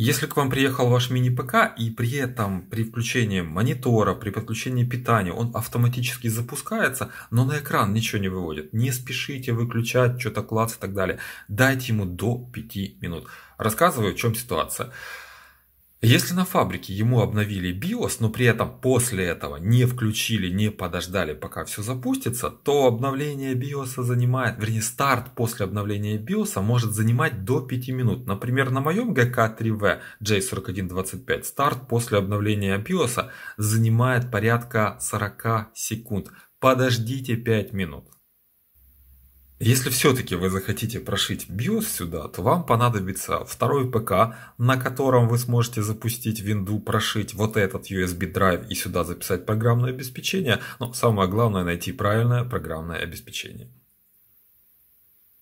Если к вам приехал ваш мини-ПК и при этом при включении монитора, при подключении питания он автоматически запускается, но на экран ничего не выводит, не спешите выключать, что-то клац и так далее. Дайте ему до 5 минут. Рассказываю, в чем ситуация. Если на фабрике ему обновили BIOS, но при этом после этого не включили, не подождали, пока все запустится, то обновление BIOS занимает, вернее старт после обновления BIOS может занимать до 5 минут. Например, на моем GK3V J4125 старт после обновления BIOS занимает порядка 40 секунд. Подождите 5 минут. Если все-таки вы захотите прошить BIOS сюда, то вам понадобится второй ПК, на котором вы сможете запустить винду, прошить вот этот USB драйв и сюда записать программное обеспечение. Но самое главное найти правильное программное обеспечение.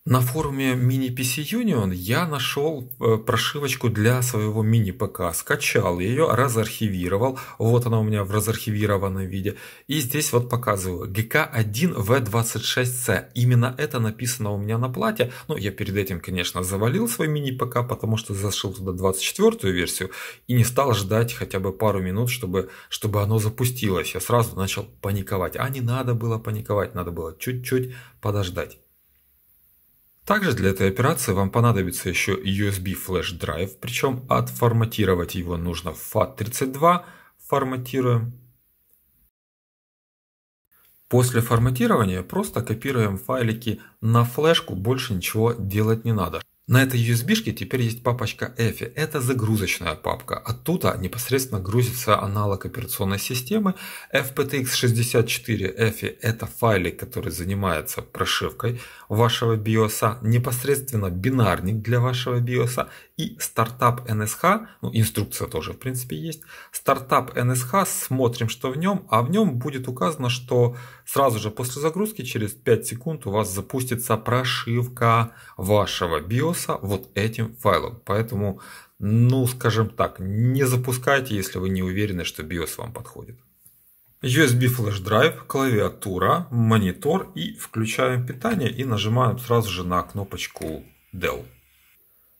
На форуме Mini PC Union я нашел э, прошивочку для своего мини-ПК, скачал ее, разархивировал, вот она у меня в разархивированном виде, и здесь вот показываю GK1V26C, именно это написано у меня на плате, ну я перед этим, конечно, завалил свой мини-ПК, потому что зашил туда 24-ю версию и не стал ждать хотя бы пару минут, чтобы, чтобы оно запустилось, я сразу начал паниковать, а не надо было паниковать, надо было чуть-чуть подождать. Также для этой операции вам понадобится еще USB флеш-драйв, причем отформатировать его нужно в FAT32, форматируем. После форматирования просто копируем файлики на флешку, больше ничего делать не надо. На этой USB-шке теперь есть папочка EFI. Это загрузочная папка. Оттуда непосредственно грузится аналог операционной системы. FPTX64 EFI – это файлик, который занимается прошивкой вашего BIOS, непосредственно бинарник для вашего BIOS и стартап NSH, ну инструкция тоже в принципе есть, стартап NSH, смотрим, что в нем, а в нем будет указано, что сразу же после загрузки через 5 секунд у вас запустится прошивка вашего биоса вот этим файлом. Поэтому, ну скажем так, не запускайте, если вы не уверены, что биос вам подходит. USB флеш-драйв, клавиатура, монитор и включаем питание и нажимаем сразу же на кнопочку Dell.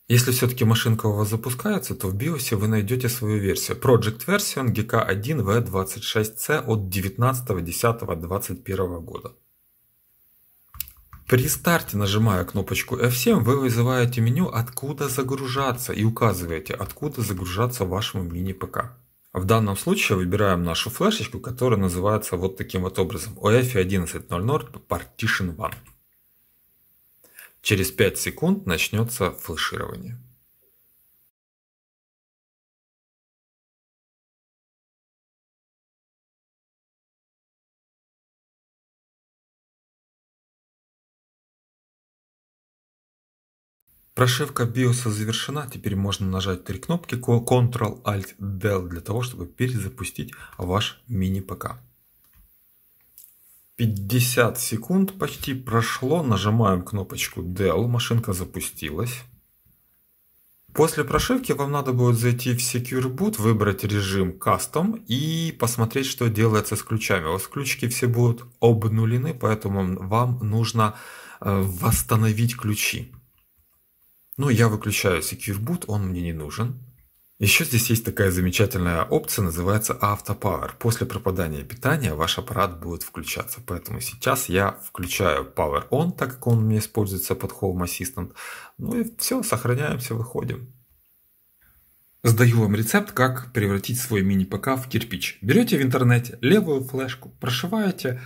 Если все-таки машинка у вас запускается, то в BIOS вы найдете свою версию. Project Version GK1V26C от 19.10.21 года. При старте, нажимая кнопочку F7, вы вызываете меню «Откуда загружаться» и указываете, откуда загружаться вашему мини-ПК. В данном случае выбираем нашу флешечку, которая называется вот таким вот образом OF1100 Partition 1. Через 5 секунд начнется флеширование. Прошивка BIOS завершена, теперь можно нажать три кнопки Ctrl-Alt-Del для того, чтобы перезапустить ваш мини-ПК. 50 секунд почти прошло. Нажимаем кнопочку Dell, машинка запустилась. После прошивки вам надо будет зайти в Secure Boot, выбрать режим Custom и посмотреть, что делается с ключами. У вас ключики все будут обнулены, поэтому вам нужно э, восстановить ключи. Ну, я выключаю Secure Boot, он мне не нужен. Еще здесь есть такая замечательная опция, называется Автопауэр. После пропадания питания ваш аппарат будет включаться. Поэтому сейчас я включаю Power On, так как он мне используется под Home Assistant. Ну и все, сохраняемся, выходим. Сдаю вам рецепт, как превратить свой мини-ПК в кирпич. Берете в интернете левую флешку, прошиваете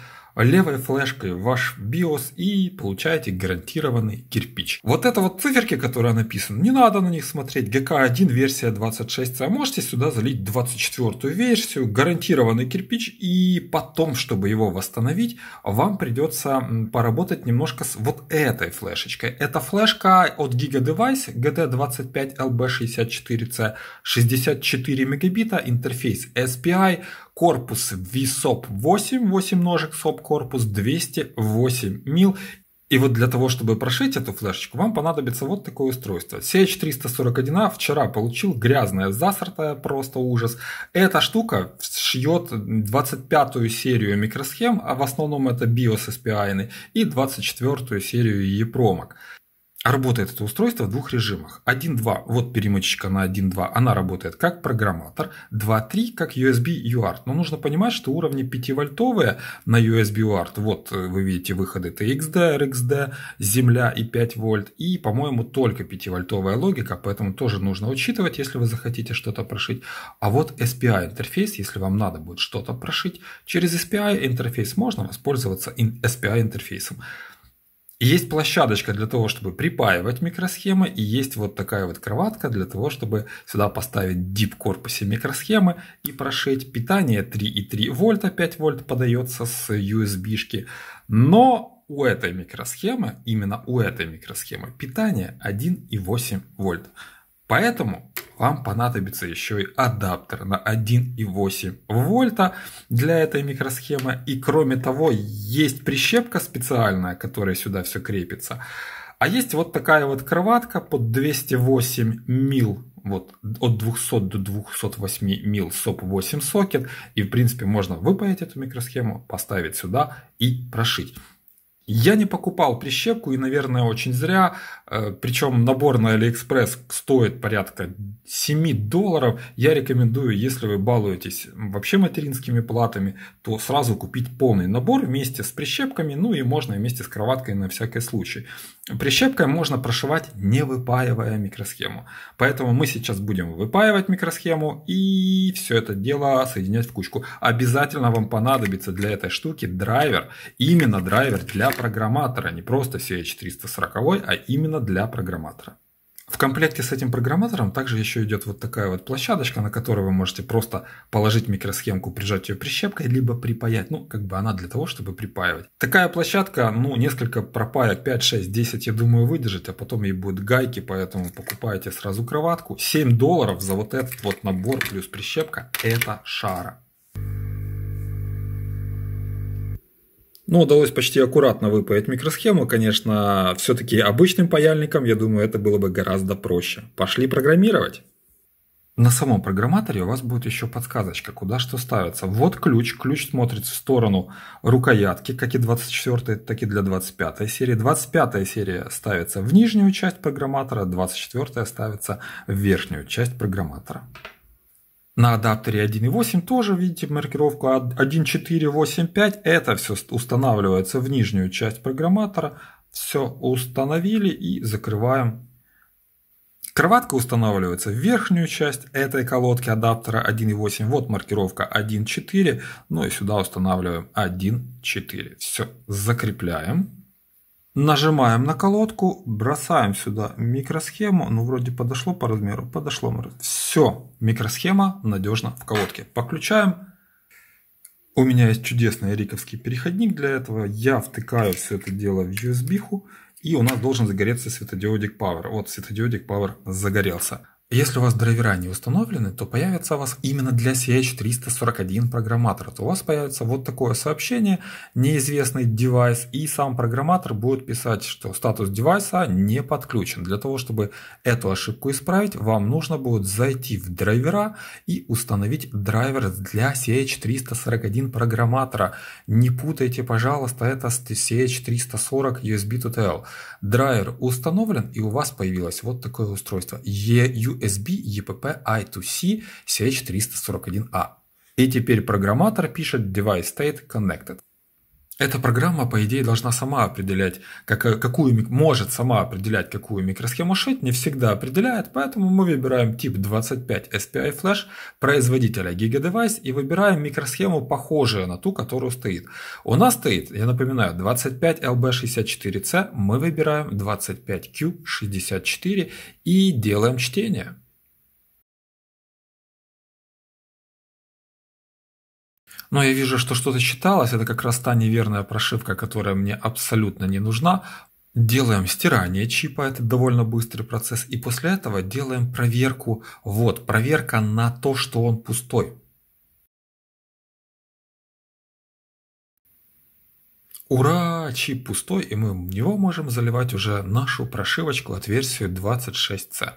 левой флешкой ваш BIOS и получаете гарантированный кирпич. Вот это вот циферки, которые написаны, не надо на них смотреть. gk 1 версия 26, а можете сюда залить 24 версию, гарантированный кирпич, и потом, чтобы его восстановить, вам придется поработать немножко с вот этой флешечкой. Это флешка от GigaDevice Device GD25LB64C, 64 мегабита, интерфейс SPI, корпусы VSOP 8, 8 ножек SOP корпус 208 мил. И вот для того, чтобы прошить эту флешечку, вам понадобится вот такое устройство. CH341A а вчера получил грязное, засратое, просто ужас. Эта штука шьет 25-ю серию микросхем, а в основном это BIOS SPI, и 24-ю серию EPROMок. А работает это устройство в двух режимах. 1.2, вот перемотчика на 1.2, она работает как программатор. 2.3 как USB UART. Но нужно понимать, что уровни 5-вольтовые на USB UART, вот э, вы видите выходы TXD, RXD, земля и 5 вольт. И, по-моему, только 5-вольтовая логика, поэтому тоже нужно учитывать, если вы захотите что-то прошить. А вот SPI интерфейс, если вам надо будет что-то прошить, через SPI интерфейс можно воспользоваться SPI интерфейсом есть площадочка для того, чтобы припаивать микросхемы, и есть вот такая вот кроватка для того, чтобы сюда поставить дип корпусе микросхемы и прошить питание 3,3 вольта, 5 вольт подается с USB-шки. Но у этой микросхемы, именно у этой микросхемы, питание 1,8 вольт. Поэтому вам понадобится еще и адаптер на 1,8 вольта для этой микросхемы. И кроме того, есть прищепка специальная, которая сюда все крепится. А есть вот такая вот кроватка под 208 мил, вот от 200 до 208 мил соп 8 сокет. И в принципе можно выпаять эту микросхему, поставить сюда и прошить. Я не покупал прищепку и, наверное, очень зря. Э, Причем набор на AliExpress стоит порядка 7 долларов. Я рекомендую, если вы балуетесь вообще материнскими платами, то сразу купить полный набор вместе с прищепками, ну и можно вместе с кроваткой на всякий случай. Прищепкой можно прошивать, не выпаивая микросхему. Поэтому мы сейчас будем выпаивать микросхему и все это дело соединять в кучку. Обязательно вам понадобится для этой штуки драйвер, именно драйвер для программатора, не просто CH340, а именно для программатора. В комплекте с этим программатором также еще идет вот такая вот площадочка, на которой вы можете просто положить микросхемку, прижать ее прищепкой, либо припаять. Ну, как бы она для того, чтобы припаивать. Такая площадка, ну, несколько пропаек, 5, 6, 10, я думаю, выдержит, а потом ей будут гайки, поэтому покупайте сразу кроватку. 7 долларов за вот этот вот набор плюс прищепка – это шара. Ну, удалось почти аккуратно выпаять микросхему, конечно, все-таки обычным паяльником, я думаю, это было бы гораздо проще. Пошли программировать. На самом программаторе у вас будет еще подсказочка, куда что ставится. Вот ключ, ключ смотрит в сторону рукоятки, как и 24, так и для 25 серии. 25 серия ставится в нижнюю часть программатора, 24 ставится в верхнюю часть программатора. На адаптере 1.8 тоже видите маркировку 1.4.8.5. Это все устанавливается в нижнюю часть программатора. Все установили и закрываем. Кроватка устанавливается в верхнюю часть этой колодки адаптера 1.8. Вот маркировка 1.4. Ну и сюда устанавливаем 1.4. Все, закрепляем. Нажимаем на колодку, бросаем сюда микросхему. Ну, вроде подошло по размеру, подошло. Все, микросхема надежно в колодке. Подключаем. У меня есть чудесный риковский переходник для этого. Я втыкаю все это дело в USB-ху. И у нас должен загореться светодиодик Power. Вот светодиодик Power загорелся. Если у вас драйвера не установлены, то появится у вас именно для CH341 программатор. то у вас появится вот такое сообщение, неизвестный девайс, и сам программатор будет писать, что статус девайса не подключен. Для того, чтобы эту ошибку исправить, вам нужно будет зайти в драйвера и установить драйвер для CH341 программатора. Не путайте, пожалуйста, это с CH340 USB to TL. Драйвер установлен, и у вас появилось вот такое устройство. EU USB EPP I2C CH341A. И теперь программатор пишет device state connected. Эта программа, по идее, должна сама определять, как, какую, может сама определять, какую микросхему шить, не всегда определяет, поэтому мы выбираем тип 25 SPI Flash производителя GigaDevice и выбираем микросхему, похожую на ту, которую стоит. У нас стоит, я напоминаю, 25 LB64C, мы выбираем 25Q64 и делаем чтение. Но я вижу, что что-то считалось. Это как раз та неверная прошивка, которая мне абсолютно не нужна. Делаем стирание чипа, это довольно быстрый процесс. И после этого делаем проверку. Вот, проверка на то, что он пустой. Ура, чип пустой, и мы в него можем заливать уже нашу прошивочку от версии 26C.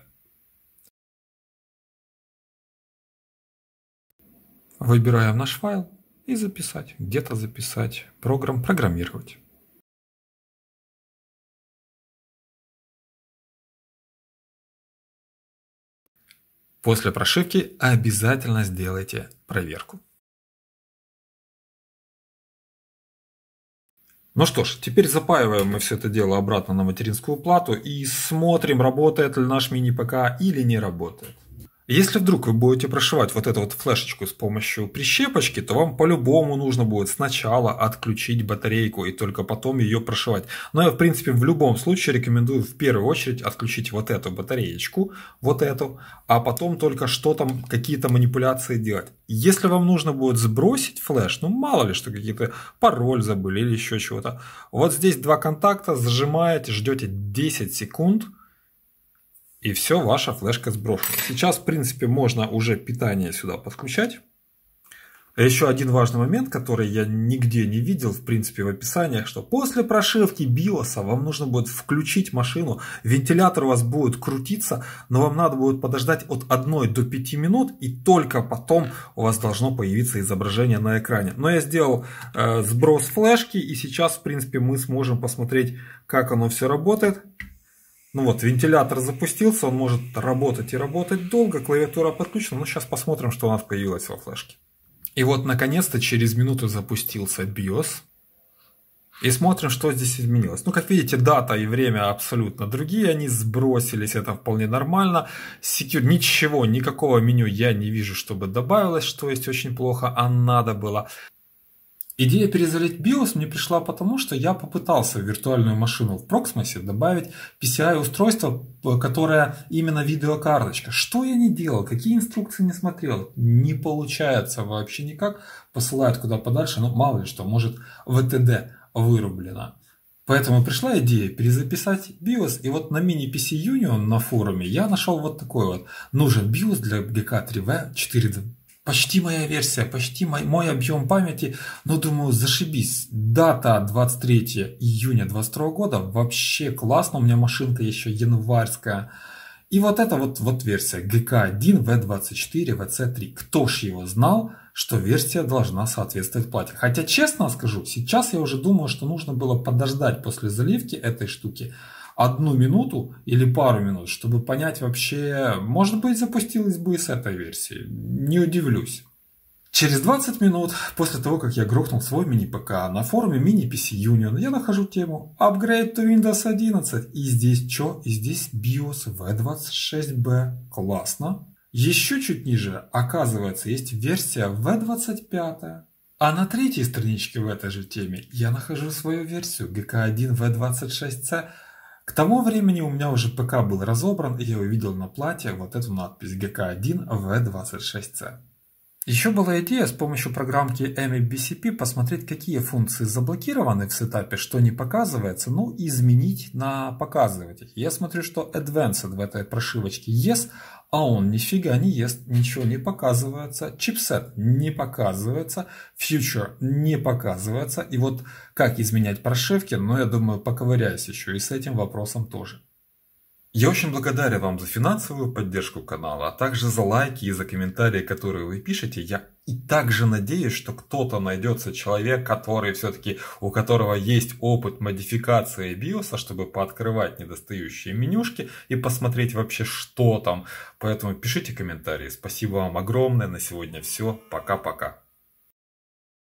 Выбираем наш файл и записать, где-то записать, программ программировать. После прошивки обязательно сделайте проверку. Ну что ж, теперь запаиваем мы все это дело обратно на материнскую плату и смотрим, работает ли наш мини-ПК или не работает. Если вдруг вы будете прошивать вот эту вот флешечку с помощью прищепочки, то вам по-любому нужно будет сначала отключить батарейку и только потом ее прошивать. Но я в принципе в любом случае рекомендую в первую очередь отключить вот эту батареечку, вот эту, а потом только что там, какие-то манипуляции делать. Если вам нужно будет сбросить флеш, ну мало ли, что какие-то пароль забыли или еще чего-то, вот здесь два контакта, зажимаете, ждете 10 секунд – и все, ваша флешка сброшена. Сейчас, в принципе, можно уже питание сюда подключать. А Еще один важный момент, который я нигде не видел, в принципе, в описаниях, что после прошивки BIOS вам нужно будет включить машину, вентилятор у вас будет крутиться, но вам надо будет подождать от 1 до 5 минут, и только потом у вас должно появиться изображение на экране. Но я сделал э, сброс флешки, и сейчас, в принципе, мы сможем посмотреть, как оно все работает. Ну вот, вентилятор запустился, он может работать и работать долго, клавиатура подключена, но ну, сейчас посмотрим, что у нас появилось во флешке. И вот, наконец-то, через минуту запустился BIOS. И смотрим, что здесь изменилось. Ну, как видите, дата и время абсолютно другие, они сбросились, это вполне нормально. Secure, ничего, никакого меню я не вижу, чтобы добавилось, что есть очень плохо, а надо было. Идея перезалить BIOS мне пришла потому, что я попытался в виртуальную машину в Proxmox добавить PCI-устройство, которое именно видеокарточка. Что я не делал, какие инструкции не смотрел, не получается вообще никак. Посылают куда подальше, но ну, мало ли что, может ВТД вырублено. Поэтому пришла идея перезаписать BIOS, и вот на мини-PC Union на форуме я нашел вот такой вот. Нужен BIOS для GK3V 4 почти моя версия, почти мой, мой объем памяти, но думаю, зашибись. Дата 23 июня 22 года вообще классно, у меня машинка еще январская. И вот это вот, вот версия GK1, V24, VC3. Кто ж его знал, что версия должна соответствовать плате. Хотя, честно скажу, сейчас я уже думаю, что нужно было подождать после заливки этой штуки одну минуту или пару минут, чтобы понять вообще, может быть, запустилась бы и с этой версии. Не удивлюсь. Через 20 минут после того, как я грохнул свой мини-ПК на форуме Mini PC Union, я нахожу тему Upgrade to Windows 11. И здесь что? И здесь BIOS V26B. Классно. Еще чуть ниже, оказывается, есть версия V25. А на третьей страничке в этой же теме я нахожу свою версию GK1 V26C к тому времени у меня уже ПК был разобран, и я увидел на плате вот эту надпись ГК1 В26C. Еще была идея с помощью программки MEBCP посмотреть, какие функции заблокированы в сетапе, что не показывается, ну и изменить на показывать их. Я смотрю, что Advanced в этой прошивочке есть, а он нифига не ест, ничего не показывается, чипсет не показывается, фьючер не показывается. И вот как изменять прошивки, но ну, я думаю, поковыряюсь еще и с этим вопросом тоже. Я очень благодарен вам за финансовую поддержку канала, а также за лайки и за комментарии, которые вы пишете. Я и также надеюсь, что кто-то найдется человек, который все-таки, у которого есть опыт модификации биоса, чтобы пооткрывать недостающие менюшки и посмотреть вообще, что там. Поэтому пишите комментарии. Спасибо вам огромное. На сегодня все. Пока-пока.